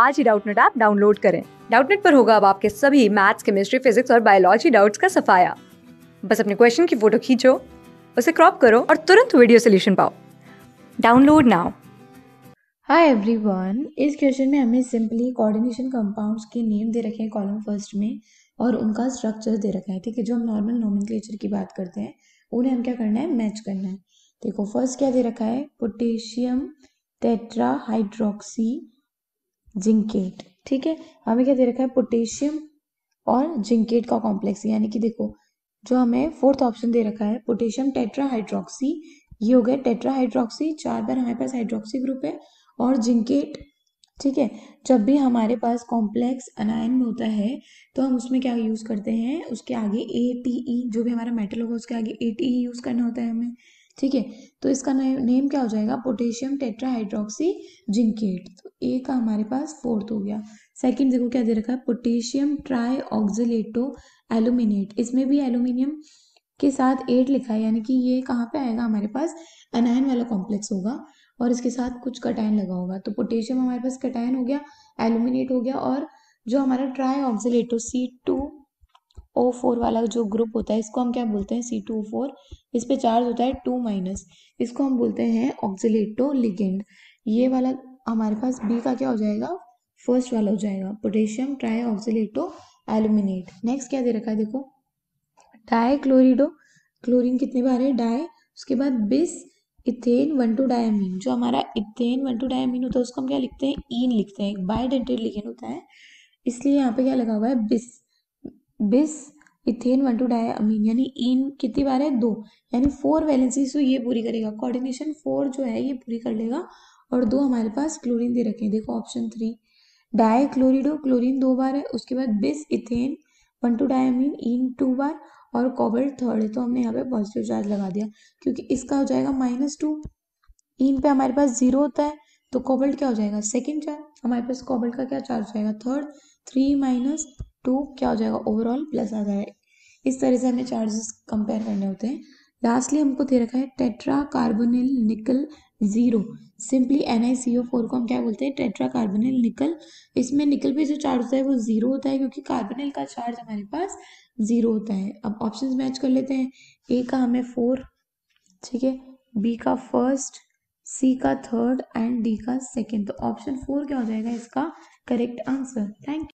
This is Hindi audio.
आज ही डाउटनेट ऐप डाउनलोड करें डाउटनेट पर होगा अब आपके सभी मैथ्स केमिस्ट्री फिजिक्स और बायोलॉजी डाउट्स का सफाया बस अपने क्वेश्चन की फोटो खींचो उसे क्रॉप करो और तुरंत वीडियो सोल्यूशन पाओ डाउनलोड नाउ हाय एवरीवन इस क्वेश्चन में हमें सिंपली कोऑर्डिनेशन कंपाउंड्स के नेम दे रखे हैं कॉलम फर्स्ट में और उनका स्ट्रक्चर दे रखा है ठीक है जो हम नॉर्मल नॉमिनक्लेचर की बात करते हैं उन्हें हम क्या करना है मैच करना है देखो फर्स्ट क्या दे रखा है पोटेशियम टेट्रा हाइड्रोक्सी जिंकेट ठीक है हमें क्या दे रखा है पोटेशियम और जिंकेट का कॉम्प्लेक्स यानी कि देखो जो हमें फोर्थ ऑप्शन दे रखा है पोटेशियम टेट्राहाइड्रोक्सी ये हो गया टेट्राहाइड्रोक्सी चार बार हमारे पास हाइड्रोक्सी ग्रुप है और जिंकेट ठीक है जब भी हमारे पास कॉम्प्लेक्स अनायन में होता है तो हम उसमें क्या यूज़ करते हैं उसके आगे ए टी ई जो भी हमारा मेटल होगा उसके आगे ए टी ई यूज़ करना होता है हमें ठीक है तो इसका नेम क्या हो जाएगा पोटेशियम टेट्राहाइड्रोक्सी जिंकेट तो ए का हमारे पास फोर्थ हो गया सेकंड देखो क्या दे रखा है पोटेशियम ट्राई ऑक्जिलेटो एलुमिनेट इसमें भी एलुमिनियम के साथ एट लिखा है यानी कि ये कहाँ पे आएगा हमारे पास अनायन वाला कॉम्प्लेक्स होगा और इसके साथ कुछ कटायन लगा होगा तो पोटेशियम हमारे पास कटायन हो गया एलुमिनेट हो गया और जो हमारा tri oxalato C two O four वाला जो ग्रुप होता है इसको हम क्या बोलते हैं सी टू फोर इस पर चार्ज होता है टू माइनस इसको हम बोलते हैं ऑक्सीटो लिगेंड ये वाला हमारे पास बी का क्या हो जाएगा फर्स्ट वाला हो जाएगा potassium tri oxalato aluminate next क्या दे रखा है देखो डाई क्लोरिडो क्लोरिन कितनी बार है डाई उसके बाद bis ethane one to diamine जो हमारा इथेन वन टू डायमीन होता है उसको हम क्या लिखते हैं ईन लिखते हैं बायोडेंटेड लिखन होता है इसलिए यहाँ पे क्या लगा हुआ है bis bis ethane one two di amine यानी इन कितनी बार है दो यानी फोर वैलेंसी तो ये पूरी करेगा कोऑर्डिनेशन फोर जो है ये पूरी कर लेगा और दो हमारे पास क्लोरीन दे रखे हैं देखो option three di chlorido chlorine दो बार है उसके बाद bis ethane one two di amine en two बार और कॉबल्ट थर्ड है तो हमने यहाँ पे पॉजिटिव चार्ज लगा दिया क्योंकि इसका हो जाएगा माइनस टू इन पे हमारे पास जीरो होता है तो कॉबल्ट क्या हो जाएगा सेकेंड चार्ज हमारे पास कॉबल्ट का क्या चार्ज हो जाएगा थर्ड थ्री माइनस टू क्या हो जाएगा ओवरऑल प्लस आ जाएगा इस तरह से हमें चार्जेस कंपेयर करने होते हैं लास्टली हमको दे रखा है tetra carbonyl nickel zero simply N I C O four को हम क्या बोलते हैं टेट्रा कार्बोनिल निकल इसमें निकल पे जो चार्ज होता है वो जीरो होता है क्योंकि कार्बोनिल का चार्ज हमारे पास जीरो होता है अब ऑप्शंस मैच कर लेते हैं ए का हमें फोर ठीक है बी का फर्स्ट सी का थर्ड एंड डी का सेकेंड तो ऑप्शन फोर क्या हो जाएगा इसका करेक्ट आंसर थैंक यू